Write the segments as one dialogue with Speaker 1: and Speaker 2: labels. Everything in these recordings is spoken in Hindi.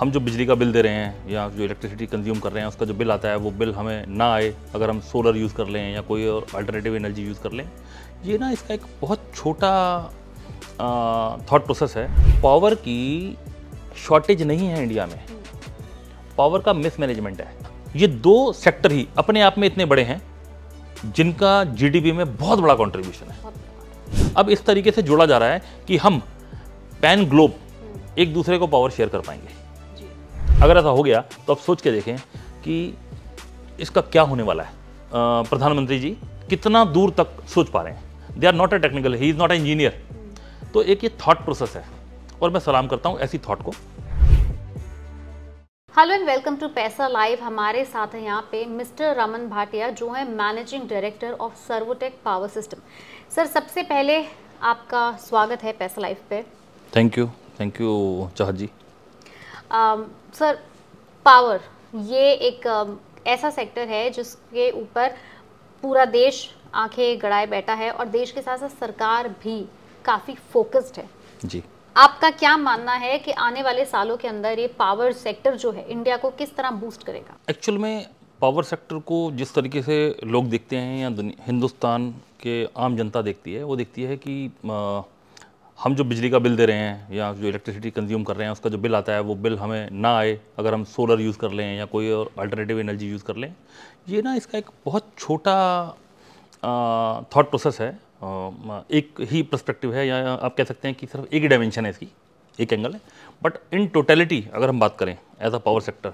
Speaker 1: हम जो बिजली का बिल दे रहे हैं या जो इलेक्ट्रिसिटी कंज्यूम कर रहे हैं उसका जो बिल आता है वो बिल हमें ना आए अगर हम सोलर यूज़ कर लें या कोई और अल्टरनेटिव एनर्जी यूज़ कर लें ये ना इसका एक बहुत छोटा थाट प्रोसेस है पावर की शॉर्टेज नहीं है इंडिया में पावर का मिसमैनेजमेंट है ये दो सेक्टर ही अपने आप में इतने बड़े हैं जिनका जीडीपी में बहुत बड़ा कंट्रीब्यूशन है अब इस तरीके से जोड़ा जा रहा है कि हम पैन ग्लोब हम्म। एक दूसरे को पावर शेयर कर पाएंगे अगर ऐसा हो गया तो आप सोच के देखें कि इसका क्या होने वाला है प्रधानमंत्री जी कितना दूर तक सोच पा रहे हैं they are not a technical he is not a engineer तो एक ये थॉट प्रोसेस है और मैं सलाम करता हूँ ऐसी थॉट को
Speaker 2: hello and welcome to Paisa Live हमारे साथ हैं यहाँ पे मिस्टर रमन भाटिया जो है managing director of Servotech power system sir सबसे पहले आपका स्वागत है पैसा लाइव पे
Speaker 1: थैंक यू थैंक यू चाहत जी
Speaker 2: सर um, पावर ये एक um, ऐसा सेक्टर है जिसके ऊपर पूरा देश आंखें गड़ाए बैठा है और देश के साथ साथ सरकार भी काफ़ी फोकस्ड है जी आपका क्या मानना है कि आने वाले सालों के अंदर ये पावर सेक्टर जो है इंडिया को किस तरह बूस्ट करेगा
Speaker 1: एक्चुअल में पावर सेक्टर को जिस तरीके से लोग देखते हैं या हिंदुस्तान के आम जनता देखती है वो देखती है कि आ, हम जो बिजली का बिल दे रहे हैं या जो इलेक्ट्रिसिटी कंज्यूम कर रहे हैं उसका जो बिल आता है वो बिल हमें ना आए अगर हम सोलर यूज़ कर लें या कोई और अल्टरनेटिव एनर्जी यूज़ कर लें ये ना इसका एक बहुत छोटा थाट प्रोसेस है एक ही प्रस्पेक्टिव है या आप कह सकते हैं कि सिर्फ एक ही डायमेंशन है इसकी एक एंगल है बट इन टोटेलिटी अगर हम बात करें एज अ पावर सेक्टर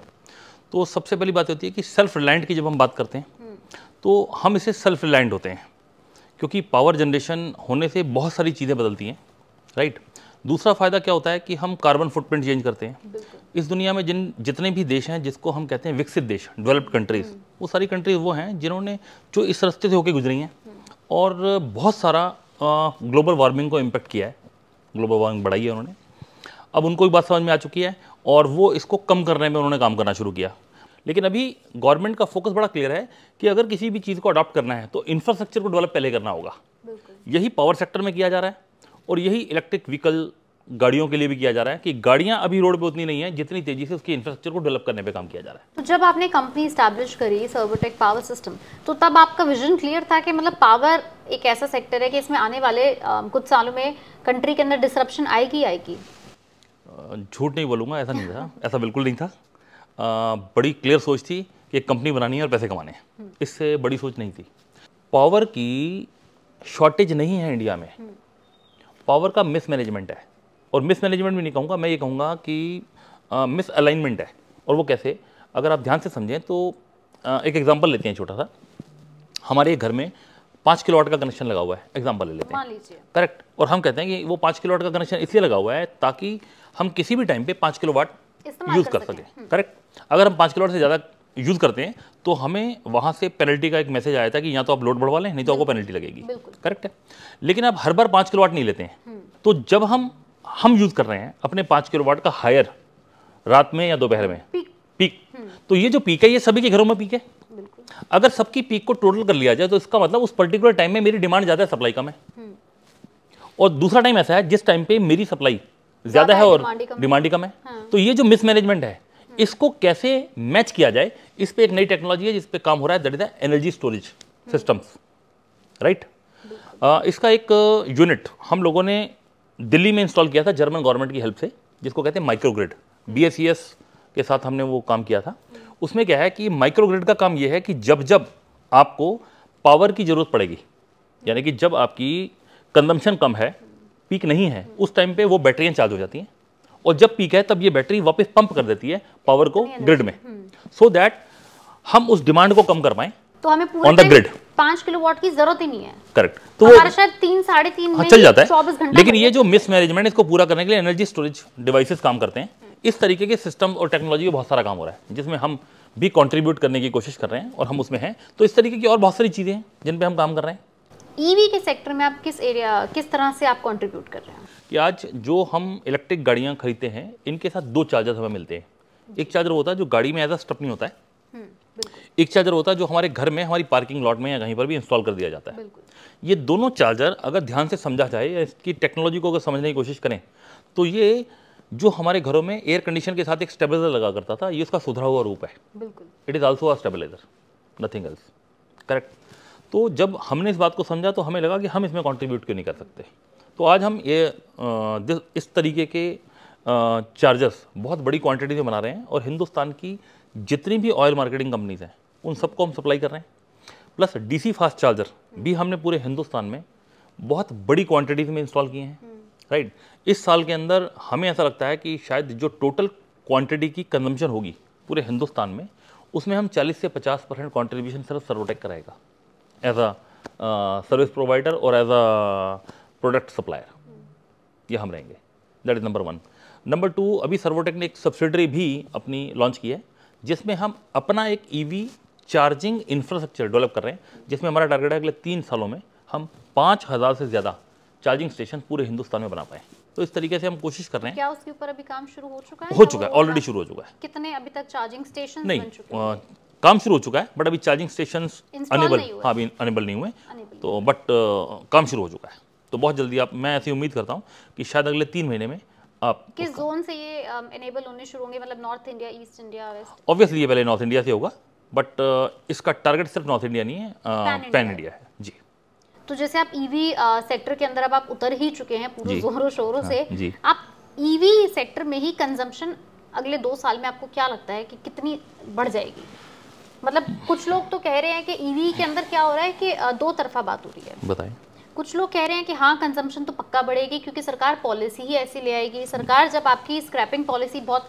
Speaker 1: तो सबसे पहली बात होती है कि सेल्फ रिलायंट की जब हम बात करते हैं हम्म। तो हम इसे सेल्फ रिलायंट होते हैं क्योंकि पावर जनरेशन होने से बहुत सारी चीज़ें बदलती हैं राइट दूसरा फ़ायदा क्या होता है कि हम कार्बन फुटप्रिंट चेंज करते हैं इस दुनिया में जिन जितने भी देश हैं जिसको हम कहते हैं विकसित देश डेवलप्ड हम्म। कंट्रीज़ वो सारी कंट्रीज़ वो हैं जिन्होंने जो इस रास्ते से होकर गुजरी हैं हम्म। और बहुत सारा ग्लोबल वार्मिंग को इम्पेक्ट किया है ग्लोबल वार्मिंग बढ़ाई है उन्होंने अब उनको भी बात समझ में आ चुकी है और वो इसको कम करने में उन्होंने काम करना शुरू किया लेकिन अभी गवर्नमेंट का फोकस बड़ा क्लियर है कि अगर किसी भी चीज़ को अडॉप्ट करना है तो इंफ्रास्ट्रक्चर को डेवलप पहले करना होगा यही पावर सेक्टर में किया जा रहा है और यही इलेक्ट्रिक व्हीकल गाड़ियों के लिए भी किया जा रहा है कि गाड़ियां अभी रोड पे उतनी नहीं है जितनी तेजी से उसकी इंफ्रास्ट्रक्चर को डेवलप करने पे काम किया जा रहा है
Speaker 2: तो जब आपने कंपनी स्टैब्लिश करी सर्वोटेक पावर सिस्टम तो तब आपका विजन क्लियर था कि मतलब पावर एक ऐसा सेक्टर है कि इसमें आने वाले कुछ सालों में कंट्री के अंदर डिसरप्शन आएगी आएगी
Speaker 1: झूठ नहीं बोलूँगा ऐसा नहीं था ऐसा बिल्कुल नहीं था बड़ी क्लियर सोच थी कि एक कंपनी बनानी है और पैसे कमाने हैं हम्म। इससे बड़ी सोच नहीं थी पावर की शॉर्टेज नहीं है इंडिया में हम्म। पावर का मिसमैनेजमेंट है और मिसमैनेजमेंट भी नहीं कहूँगा मैं ये कहूँगा कि मिस अलाइनमेंट है और वो कैसे अगर आप ध्यान से समझें तो आ, एक एग्जाम्पल लेते हैं छोटा सा हमारे घर में पाँच किलो वाट का कनेक्शन लगा हुआ है एग्जाम्पल ले लेते हैं करेक्ट और हम कहते हैं कि वो पाँच किलो वाट का कनेक्शन इसलिए लगा हुआ है ताकि हम किसी भी टाइम पे पाँच किलो वाट
Speaker 2: यूज़ कर सकें करेक्ट
Speaker 1: हम्म। अगर हम पाँच किलो वाट से ज़्यादा यूज़ करते हैं तो हमें वहाँ से पेनल्टी का एक मैसेज आया था कि या तो आप लोड बढ़वा लें नहीं तो आपको पेनल्टी लगेगी करेक्ट है लेकिन आप हर बार पाँच किलो वाट नहीं लेते हैं हम्म। तो जब हम हम यूज़ कर रहे हैं अपने पाँच किलो वाट का हायर रात में या दोपहर में पीक, पीक। हम्म। तो ये जो पीक है ये सभी के घरों में पीक है अगर सबकी पीक को टोटल कर लिया जाए तो इसका मतलब उस पर्टिकुलर टाइम में मेरी डिमांड ज़्यादा है सप्लाई कम है हम्म। और दूसरा टाइम ऐसा है जिस टाइम पे मेरी सप्लाई ज़्यादा है और डिमांड ही कम है हाँ। तो ये जो मिसमैनेजमेंट है इसको कैसे मैच किया जाए इस पर एक नई टेक्नोलॉजी है जिस पर काम हो रहा है that is the energy storage systems right इसका एक यूनिट हम लोगों ने दिल्ली में इंस्टॉल किया था जर्मन गवर्नमेंट की हेल्प से जिसको कहते हैं माइक्रोग्रिड बी e के साथ हमने वो काम किया था उसमें क्या है कि माइक्रोग्रिड का काम ये है कि जब जब आपको पावर की ज़रूरत पड़ेगी यानी कि जब आपकी कंजम्पशन कम है पीक नहीं है उस टाइम पे वो बैटरियाँ चार्ज हो जाती हैं और जब पीक है तब ये बैटरी वापस पंप कर देती है पावर को ग्रिड में सो हम्म। so दैट हम उस डिमांड को कम कर पाए
Speaker 3: तो हमें
Speaker 2: ऑन द ग्रिड पांच किलोवाट की जरूरत ही नहीं है
Speaker 1: करेक्ट तो हमारा
Speaker 2: शायद तीन साढ़े तीन हाँ, चल जाता है चौबीस
Speaker 1: घंटे लेकिन ये जो मिस मैनेजमेंट इसको पूरा करने के लिए एनर्जी स्टोरेज डिवाइसेस काम करते हैं इस तरीके के सिस्टम और टेक्नोलॉजी में बहुत सारा काम हो रहा है जिसमें हम भी कंट्रीब्यूट करने की कोशिश कर रहे हैं और हम उसमें हैं तो इस तरीके की और बहुत सारी चीज़ें हैं जिन पे हम काम कर रहे हैं
Speaker 2: ईवी e के सेक्टर में आप किस एरिया किस तरह से आप कंट्रीब्यूट कर रहे हैं
Speaker 1: कि आज जो हम इलेक्ट्रिक गाड़ियाँ खरीदते हैं इनके साथ दो चार्जर हमें मिलते हैं एक चार्जर होता है जो गाड़ी में एज अ स्टपनी होता है हम्म, एक चार्जर होता है जो हमारे घर में हमारी पार्किंग लॉट में या कहीं पर भी इंस्टॉल कर दिया जाता है ये दोनों चार्जर अगर ध्यान से समझा जाए या इसकी टेक्नोलॉजी को अगर समझने की कोशिश करें तो ये जो हमारे घरों में एयर कंडीशन के साथ एक स्टेबलाइजर लगा करता था ये उसका सुधरा हुआ रूप है it is also a stabiliser nothing else correct तो जब हमने इस बात को समझा तो हमें लगा कि हम इसमें कॉन्ट्रीब्यूट क्यों नहीं कर सकते तो आज हम ये इस तरीके के चार्जर्स बहुत बड़ी क्वांटिटी में बना रहे हैं और हिंदुस्तान की जितनी भी ऑयल मार्केटिंग कंपनीज हैं उन सबको हम सप्लाई कर रहे हैं प्लस डीसी फास्ट चार्जर भी हमने पूरे हिंदुस्तान में बहुत बड़ी क्वांटिटीज में इंस्टॉल किए हैं राइट इस साल के अंदर हमें ऐसा लगता है कि शायद जो टोटल क्वांटिटी की कंजम्पशन होगी पूरे हिंदुस्तान में उसमें हम 40 से 50 परसेंट कॉन्ट्रीब्यूशन सिर्फ सर्वोटेक कराएगा एज अ सर्विस प्रोवाइडर और एज अ प्रोडक्ट सप्लायर ये हम रहेंगे that is number one number two अभी सर्वोटेक ने एक सब्सिडरी भी अपनी लॉन्च की है जिसमें हम अपना एक ईवी चार्जिंग इंफ्रास्ट्रक्चर डेवलप कर रहे हैं जिसमें हमारा टारगेट है अगले तीन सालों में हम पाँच हज़ार से ज़्यादा चार्जिंग स्टेशन पूरे हिंदुस्तान में बना पाए तो इस तरीके से हम कोशिश कर रहे हैं क्या
Speaker 2: उसके ऊपर अभी काम शुरू हो चुका है हो चुका
Speaker 1: है ऑलरेडी तो शुरू हो चुका है
Speaker 2: कितने अभी तक चार्जिंग स्टेशन नहीं
Speaker 1: काम शुरू हो चुका है बट अभी चार्जिंग स्टेशन अनेबल हाँ अभी अनेबल नहीं हुए तो बट काम शुरू हो चुका है तो बहुत जल्दी आप मैं ऐसी उम्मीद करता हूँ कि शायद अगले तीन महीने में आप
Speaker 2: किस जोन से ये इनेबल um, होने शुरू होंगे मतलब north India east India west
Speaker 1: obviously ये पहले नॉर्थ इंडिया से होगा बट uh, इसका टारगेट सिर्फ नॉर्थ इंडिया नहीं है पैन uh, इंडिया है जी
Speaker 2: तो जैसे आप ईवी e सेक्टर uh, के अंदर अब आप उतर ही चुके हैं पूरे जोरों शोरों हाँ, से आप ईवी e सेक्टर में ही कंजम्पशन अगले दो साल में आपको क्या लगता है कि कितनी बढ़ जाएगी मतलब कुछ लोग तो कह रहे हैं कि ईवी e के अंदर क्या हो रहा है कि दो तरफा बात हो रही है बताएं कुछ लोग कह रहे हैं कि हाँ कंजम्पशन तो पक्का बढ़ेगी क्योंकि सरकार पॉलिसी ही ऐसी ले आएगी सरकार जब आपकी स्क्रैपिंग पॉलिसी बहुत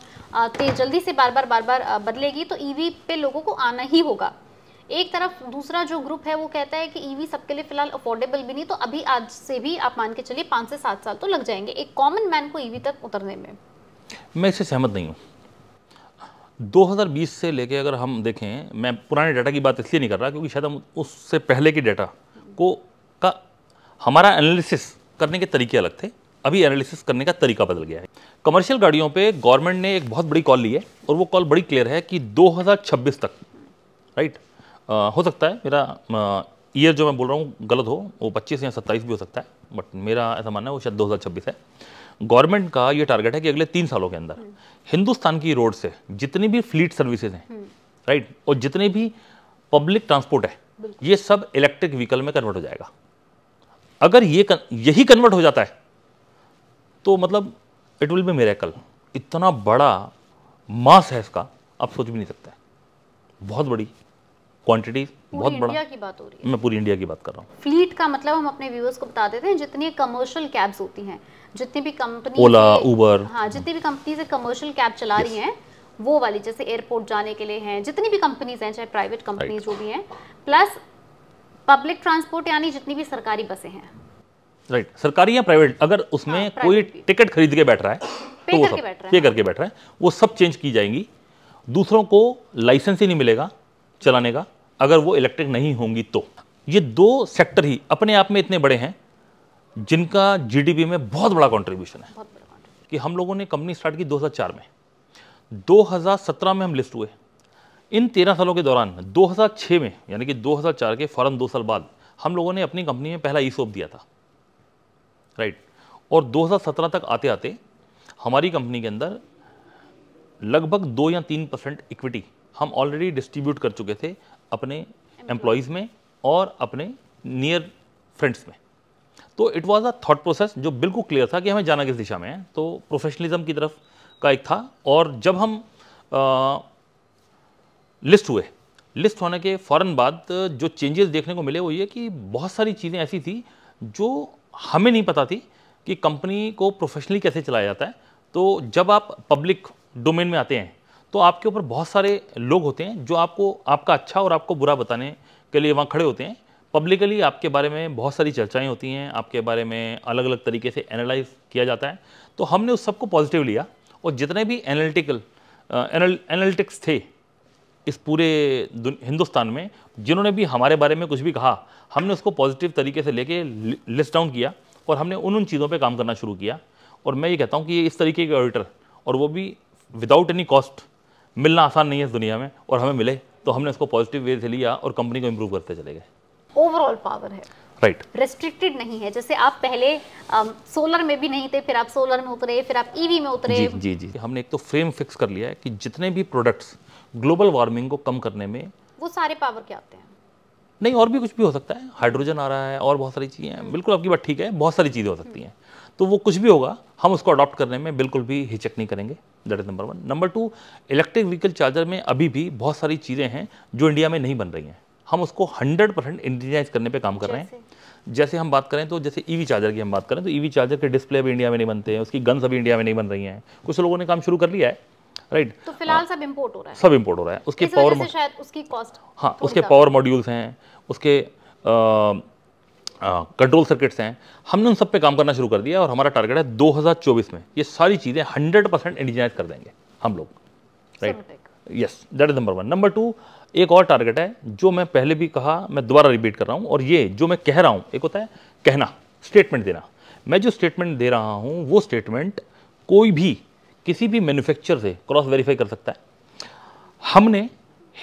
Speaker 2: तेज जल्दी से बार बार बार बार बदलेगी तो ईवी e पे लोगों को आना ही होगा एक तरफ दूसरा जो ग्रुप है वो कहता है कि ईवी e सबके लिए फिलहाल अफोर्डेबल भी नहीं तो अभी आज से भी आप मान के चलिए पाँच से सात साल तो लग जाएंगे एक कॉमन मैन को ईवी e तक उतरने में
Speaker 1: मैं इससे सहमत नहीं हूँ 2020 से लेके अगर हम देखें मैं पुराने डाटा की बात इसलिए नहीं कर रहा क्योंकि शायद हम उससे पहले के डाटा को का हमारा एनालिसिस करने के तरीके अलग थे अभी एनालिसिस करने का तरीका बदल गया है कमर्शियल गाड़ियों पे गवर्नमेंट ने एक बहुत बड़ी कॉल ली है और वो कॉल बड़ी क्लियर है कि 2026 तक राइट आ, हो सकता है मेरा ईयर जो मैं बोल रहा हूँ गलत हो वो 25 या 27 भी हो सकता है बट मेरा ऐसा मानना है वो शायद 2026 है गवर्नमेंट का ये टारगेट है कि अगले तीन सालों के अंदर हिंदुस्तान की रोड से जितनी भी फ्लीट सर्विसेज हैं राइट हम्म। और जितने भी पब्लिक ट्रांसपोर्ट है ये सब इलेक्ट्रिक व्हीकल में कन्वर्ट हो जाएगा अगर ये कन, यही कन्वर्ट हो जाता है तो मतलब इट विल बी मेरेकल इतना बड़ा मास है इसका आप सोच भी नहीं सकते बहुत बड़ी क्वांटिटी बहुत बड़ा इंडिया की बात हो रही है मैं पूरी इंडिया की बात कर रहा हूँ
Speaker 2: फ्लीट का मतलब हम अपने व्यूअर्स को बता देते हैं जितनी कमर्शियल कैब्स होती हैं जितनी भी कंपनी ओला उबर हाँ जितनी भी कंपनी से कमर्शियल कैब चला रही हैं वो वाली जैसे एयरपोर्ट जाने के लिए हैं जितनी भी कंपनीज हैं चाहे प्राइवेट कंपनीज जो भी हैं प्लस पब्लिक ट्रांसपोर्ट यानी जितनी भी सरकारी बसें हैं
Speaker 1: राइट right. सरकारी या प्राइवेट अगर हाँ, उसमें हाँ, कोई टिकट खरीद के बैठ रहा है तो वो सब पे करके बैठ रहा है वो सब चेंज की जाएंगी दूसरों को लाइसेंस ही नहीं मिलेगा चलाने का अगर वो इलेक्ट्रिक नहीं होंगी तो ये दो सेक्टर ही अपने आप में इतने बड़े हैं जिनका जीडीपी में बहुत बड़ा कॉन्ट्रीब्यूशन है बड़ा कि हम लोगों ने कंपनी स्टार्ट की दो में 2017 में हम लिस्ट हुए इन तेरह सालों के दौरान 2006 में यानी कि 2004 के फ़ौरन दो साल बाद हम लोगों ने अपनी कंपनी में पहला ई सॉप दिया था राइट और 2017 तक आते आते हमारी कंपनी के अंदर लगभग दो या तीन परसेंट इक्विटी हम ऑलरेडी डिस्ट्रीब्यूट कर चुके थे अपने एम्प्लॉयज़ में और अपने नियर फ्रेंड्स में तो it was a thought process जो बिल्कुल क्लियर था कि हमें जाना किस दिशा में है तो प्रोफेशनलिज्म की तरफ का एक था और जब हम आ, लिस्ट हुए लिस्ट होने के फ़ौरन बाद जो चेंजेस देखने को मिले वो ये कि बहुत सारी चीज़ें ऐसी थी जो हमें नहीं पता थी कि कंपनी को प्रोफेशनली कैसे चलाया जाता है तो जब आप पब्लिक डोमेन में आते हैं तो आपके ऊपर बहुत सारे लोग होते हैं जो आपको आपका अच्छा और आपको बुरा बताने के लिए वहाँ खड़े होते हैं पब्लिकली आपके बारे में बहुत सारी चर्चाएं होती हैं आपके बारे में अलग अलग तरीके से एनालाइज किया जाता है तो हमने उस सबको पॉजिटिव लिया और जितने भी एनालिटिकल एनालिटिक्स थे इस पूरे हिंदुस्तान में जिन्होंने भी हमारे बारे में कुछ भी कहा हमने उसको पॉजिटिव तरीके से लेके लिस्ट डाउन किया और हमने उन उन चीज़ों पे काम करना शुरू किया और मैं ये कहता हूँ कि इस तरीके के ऑडिटर और वो भी विदाउट एनी कॉस्ट मिलना आसान नहीं है इस दुनिया में और हमें मिले तो हमने उसको पॉजिटिव वे से लिया और कंपनी को इम्प्रूव करते चले गए
Speaker 2: ओवरऑल पावर है राइट right. रेस्ट्रिक्टेड नहीं है जैसे आप पहले आ, सोलर में भी नहीं थे फिर आप सोलर में उतरे फिर आप ईवी e में उतरे
Speaker 1: जी जी जी हमने एक तो फ्रेम फिक्स कर लिया है कि जितने भी प्रोडक्ट्स ग्लोबल वार्मिंग को कम करने में
Speaker 2: वो सारे पावर क्या आते हैं
Speaker 1: नहीं और भी कुछ भी हो सकता है हाइड्रोजन आ रहा है और बहुत सारी चीज़ें हैं हम्म। बिल्कुल आपकी बात ठीक है बहुत सारी चीज़ें हो सकती हैं तो वो कुछ भी होगा हम उसको अडॉप्ट करने में बिल्कुल भी हिचक नहीं करेंगे that is number one number two electric vehicle charger में अभी भी बहुत सारी चीज़ें हैं जो इंडिया में नहीं बन रही हैं हम उसको हंड्रेड परसेंट इंडिजनाइज करने पर काम कर रहे हैं जैसे हम बात करें तो जैसे ईवी e चार्जर की हम बात करें तो ईवी e चार्जर के डिस्प्ले अभी इंडिया में नहीं बनते हैं उसकी गन्स अभी इंडिया में नहीं बन रही हैं कुछ लोगों ने काम शुरू कर लिया है राइट तो
Speaker 2: फिलहाल हाँ। सब इम्पोर्ट हो रहा है
Speaker 1: सब इम्पोर्ट हो रहा है उसके पावर
Speaker 2: शायद उसकी कॉस्ट हाँ उसके पावर
Speaker 1: मॉड्यूल्स हैं उसके कंट्रोल सर्किट्स हैं हमने उन सब पे काम करना शुरू कर दिया और हमारा टारगेट है 2024 में ये सारी चीज़ें 100 परसेंट इंडिजनाइज कर देंगे हम लोग right yes that is number one number two एक और टारगेट है जो मैं पहले भी कहा मैं दोबारा रिपीट कर रहा हूँ और ये जो मैं कह रहा हूँ एक होता है कहना स्टेटमेंट देना मैं जो स्टेटमेंट दे रहा हूँ वो स्टेटमेंट कोई भी किसी भी मैन्युफैक्चर से क्रॉस वेरीफाई कर सकता है हमने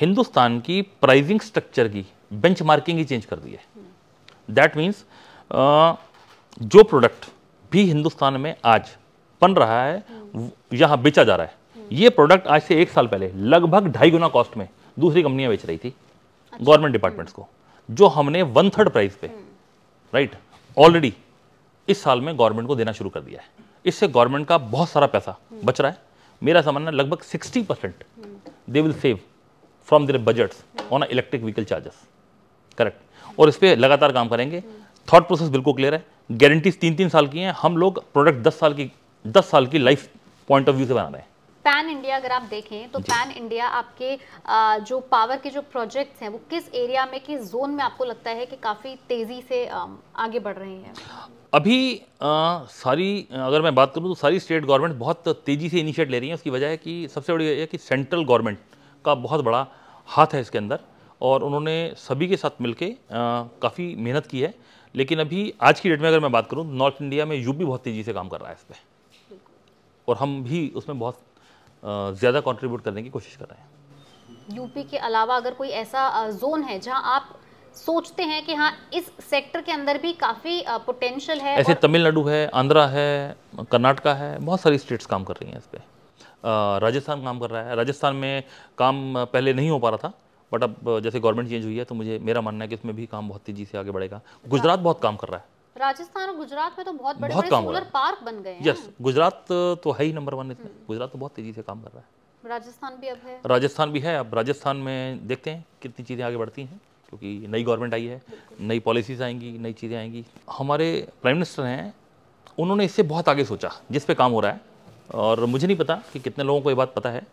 Speaker 1: हिंदुस्तान की प्राइजिंग स्ट्रक्चर की बेंच मार्किंग ही चेंज कर दी है दैट मीन्स जो प्रोडक्ट भी हिंदुस्तान में आज बन रहा है यहाँ बेचा जा रहा है ये प्रोडक्ट आज से एक साल पहले लगभग ढाई गुना कॉस्ट में दूसरी कंपनियां बेच रही थी गवर्नमेंट अच्छा। डिपार्टमेंट्स को जो हमने वन थर्ड प्राइस पे राइट हम्म। ऑलरेडी इस साल में गवर्नमेंट को देना शुरू कर दिया है इससे गवर्नमेंट का बहुत सारा पैसा बच रहा है मेरा समझना लगभग sixty percent they will save from their budgets on electric vehicle charges correct और इस पर लगातार काम करेंगे थॉट प्रोसेस बिल्कुल क्लियर है गारंटीज तीन तीन साल की हैं हम लोग प्रोडक्ट दस साल की दस साल की लाइफ पॉइंट ऑफ व्यू से बना रहे हैं
Speaker 2: पैन इंडिया अगर आप देखें तो पैन इंडिया आपके जो पावर के जो प्रोजेक्ट्स हैं वो किस एरिया में किस जोन में आपको लगता है कि काफ़ी तेज़ी से आगे बढ़ रहे हैं
Speaker 1: अभी आ, सारी अगर मैं बात करूँ तो सारी स्टेट गवर्नमेंट बहुत तेज़ी से इनिशिएट ले रही हैं उसकी वजह है कि सबसे बड़ी वजह है कि सेंट्रल गवर्नमेंट का बहुत बड़ा हाथ है इसके अंदर और उन्होंने सभी के साथ मिलकर काफ़ी मेहनत की है लेकिन अभी आज की डेट में अगर मैं बात करूँ नॉर्थ इंडिया में यूपी बहुत तेज़ी से काम कर रहा है इस पर और हम भी उसमें बहुत ज़्यादा कंट्रीब्यूट करने की कोशिश कर रहे
Speaker 2: हैं यूपी के अलावा अगर कोई ऐसा जोन है जहां आप सोचते हैं कि हाँ इस सेक्टर के अंदर भी काफ़ी पोटेंशियल है ऐसे और...
Speaker 1: तमिलनाडु है आंध्रा है कर्नाटका है बहुत सारी स्टेट्स काम कर रही हैं इस पर राजस्थान काम कर रहा है राजस्थान में काम पहले नहीं हो पा रहा था बट अब जैसे गवर्नमेंट चेंज हुई है तो मुझे मेरा मानना है कि इसमें भी काम बहुत तेज़ी से आगे बढ़ेगा गुजरात बहुत काम कर रहा है
Speaker 2: राजस्थान और गुजरात में तो बहुत बड़े बहुत बड़े सोलर पार्क बन गए हैं यस
Speaker 1: गुजरात तो है ही नंबर वन गुजरात तो बहुत तेजी से काम कर रहा
Speaker 2: है राजस्थान भी अब है
Speaker 1: राजस्थान भी है अब राजस्थान में देखते हैं कितनी चीज़ें आगे बढ़ती हैं क्योंकि नई गवर्नमेंट आई है नई पॉलिसीज आएंगी नई चीज़ें आएंगी हमारे प्राइम मिनिस्टर हैं उन्होंने इससे बहुत आगे सोचा जिस पे काम हो रहा है और मुझे नहीं पता कि कितने लोगों को ये बात पता है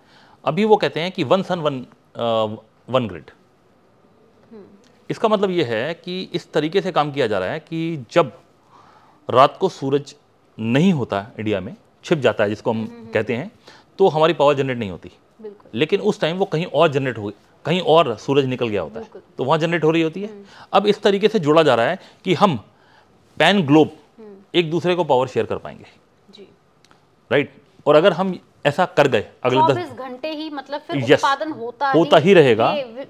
Speaker 1: अभी वो कहते हैं कि one sun one one grid इसका मतलब ये है कि इस तरीके से काम किया जा रहा है कि जब रात को सूरज नहीं होता इंडिया में छिप जाता है जिसको हम हम्म, हम्म, हम्म। कहते हैं तो हमारी पावर जनरेट नहीं होती लेकिन उस टाइम वो कहीं और जनरेट हो कहीं और सूरज निकल गया होता है तो वहाँ जनरेट हो रही होती है अब इस तरीके से जोड़ा जा रहा है कि हम पैन ग्लोब एक दूसरे को पावर शेयर कर पाएंगे राइट और अगर हम ऐसा कर गए अगले दस
Speaker 2: घंटे ही मतलब फिर yes, उत्पादन होता होता ही, ही रहेगा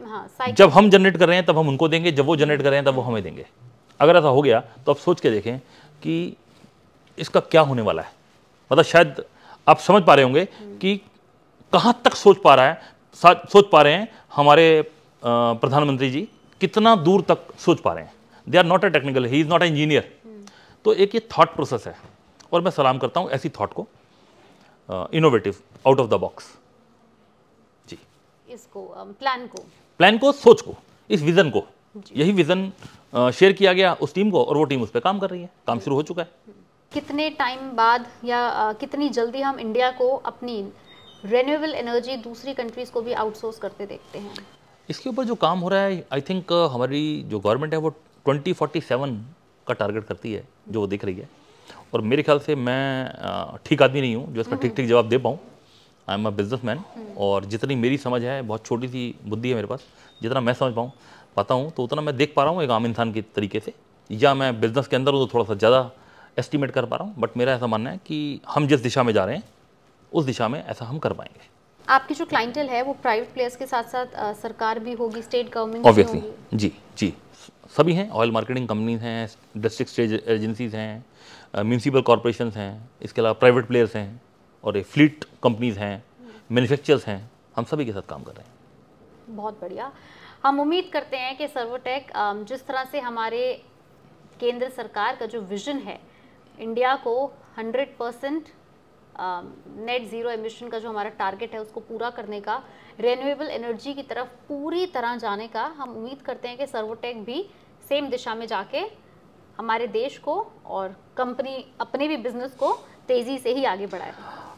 Speaker 2: हाँ, जब हम
Speaker 1: जनरेट कर रहे हैं तब हम उनको देंगे जब वो जनरेट कर रहे हैं तब वो हमें देंगे अगर ऐसा हो गया तो आप सोच के देखें कि इसका क्या होने वाला है मतलब शायद आप समझ पा रहे होंगे कि कहाँ तक सोच पा रहा है सोच पा रहे हैं हमारे प्रधानमंत्री जी कितना दूर तक सोच पा रहे हैं they are not a technical he is not a engineer तो एक ये थाट प्रोसेस है और मैं सलाम करता हूँ ऐसी थाट को innovative out of the box जी
Speaker 2: इसको प्लान um, को
Speaker 1: प्लान को सोच को इस विजन को यही विजन शेयर uh, किया गया उस टीम को और वो टीम उस पर काम कर रही है काम शुरू हो चुका है
Speaker 2: कितने टाइम बाद या uh, कितनी जल्दी हम इंडिया को अपनी रेन्यूएबल एनर्जी दूसरी कंट्रीज को भी आउटसोर्स करते देखते हैं
Speaker 1: इसके ऊपर जो काम हो रहा है आई थिंक uh, हमारी जो गवर्नमेंट है वो 2047 का टारगेट करती है जो वो देख रही है और मेरे ख्याल से मैं ठीक आदमी नहीं हूँ जो इसका हम्म। ठीक ठीक जवाब दे पाऊँ आई एम अ मैन और जितनी मेरी समझ है बहुत छोटी सी बुद्धि है मेरे पास जितना मैं समझ पाऊँ पाता हूँ तो उतना मैं देख पा रहा हूँ एक आम इंसान के तरीके से या मैं बिज़नेस के अंदर हूँ तो थोड़ा सा ज़्यादा एस्टिमेट कर पा रहा हूँ बट मेरा ऐसा मानना है कि हम जिस दिशा में जा रहे हैं उस दिशा में ऐसा हम कर पाएंगे
Speaker 2: आपकी जो क्लाइंटल है वो प्राइवेट प्लेयर्स के साथ साथ आ, सरकार भी होगी स्टेट गवर्नमेंट ऑब्वियसली
Speaker 1: जी जी सभी हैं ऑयल मार्केटिंग कंपनीज हैं डिस्ट्रिक्ट स्टेज एजेंसीज हैं म्यूनसिपल कॉरपोरेशन हैं इसके अलावा प्राइवेट प्लेयर्स हैं और ये फ्लीट कंपनीज हैं मैन्युफैक्चरर्स हैं हम सभी के साथ काम कर रहे
Speaker 2: हैं बहुत बढ़िया हम उम्मीद करते हैं कि सर्वोटेक जिस तरह से हमारे केंद्र सरकार का जो विजन है इंडिया को 100 परसेंट नेट ज़ीरो एमिशन का जो हमारा टारगेट है उसको पूरा करने का रेन्यूएबल एनर्जी की तरफ पूरी तरह जाने का हम उम्मीद करते हैं कि सर्वोटेक भी सेम दिशा में जाके हमारे देश को और कंपनी अपने भी बिजनेस को तेजी से ही आगे बढ़ाए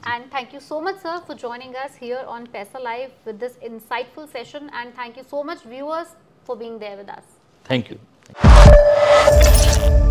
Speaker 2: and thank you so much sir for joining us here on Paisa Live with this insightful session and thank you so much viewers for being there with us
Speaker 1: thank you